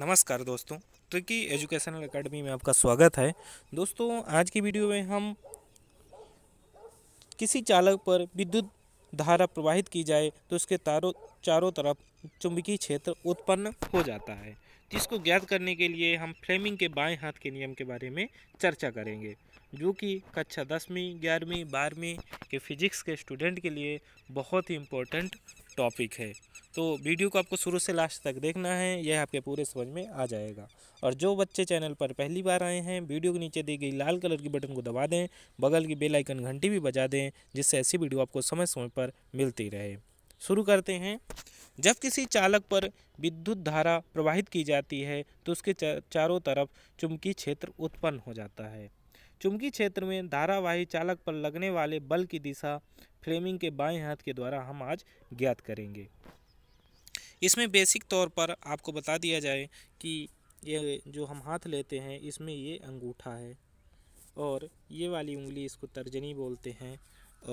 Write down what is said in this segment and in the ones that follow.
नमस्कार दोस्तों tricky educational academy में आपका स्वागत है दोस्तों आज की वीडियो में हम किसी चालक पर विद्युत धारा प्रवाहित की जाए तो उसके तारों चारों तरफ चुंबकीय क्षेत्र उत्पन्न हो जाता है जिसको ज्ञात करने के लिए हम फ्लेमिंग के बाएं हाथ के नियम के बारे में चर्चा करेंगे जो कि कक्षा दसवीं ग्यारहवीं बारहवीं के फिजिक्स के स्टूडेंट के लिए बहुत ही इम्पोर्टेंट टॉपिक है तो वीडियो को आपको शुरू से लास्ट तक देखना है यह आपके पूरे समझ में आ जाएगा और जो बच्चे चैनल पर पहली बार आए हैं वीडियो के नीचे दी गई लाल कलर की बटन को दबा दें बगल की बेल आइकन घंटी भी बजा दें जिससे ऐसी वीडियो आपको समय समय पर मिलती रहे शुरू करते हैं जब किसी चालक पर विद्युत धारा प्रवाहित की जाती है तो उसके चारों तरफ चुंबकीय क्षेत्र उत्पन्न हो जाता है चुंबकीय क्षेत्र में धारावाही चालक पर लगने वाले बल की दिशा फ्लेमिंग के बाएं हाथ के द्वारा हम आज ज्ञात करेंगे इसमें बेसिक तौर पर आपको बता दिया जाए कि ये जो हम हाथ लेते हैं इसमें ये अंगूठा है और ये वाली उंगली इसको तर्जनी बोलते हैं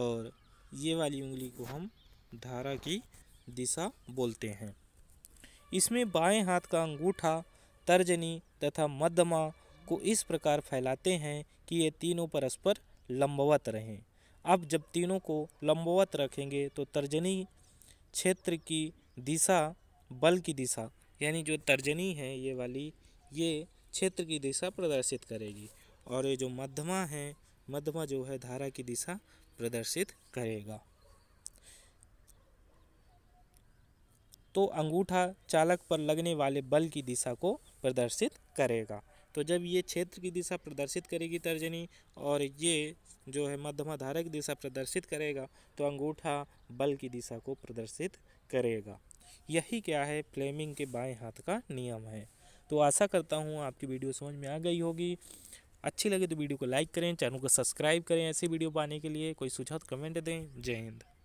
और ये वाली उंगली को हम धारा की दिशा बोलते हैं इसमें बाएं हाथ का अंगूठा तर्जनी तथा मध्यमा को इस प्रकार फैलाते हैं कि ये तीनों परस्पर लंबवत रहें अब जब तीनों को लंबवत रखेंगे तो तर्जनी क्षेत्र की दिशा बल की दिशा यानी जो तर्जनी है ये वाली ये क्षेत्र की दिशा प्रदर्शित करेगी और ये जो मध्यमा है मध्यमा जो है धारा की दिशा प्रदर्शित करेगा तो अंगूठा चालक पर लगने वाले बल की दिशा को प्रदर्शित करेगा तो जब ये क्षेत्र की दिशा प्रदर्शित करेगी तर्जनी और ये जो है मध्यमा धारा की दिशा प्रदर्शित करेगा तो अंगूठा बल की दिशा को प्रदर्शित करेगा यही क्या है फ्लेमिंग के बाएं हाथ का नियम है तो आशा करता हूँ आपकी वीडियो समझ में आ गई होगी अच्छी लगे तो वीडियो को लाइक करें चैनल को सब्सक्राइब करें ऐसी वीडियो पाने के लिए कोई सुझाव कमेंट दें जय हिंद